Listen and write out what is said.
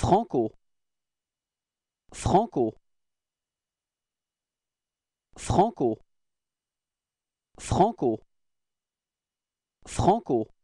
Franco Franco Franco Franco Franco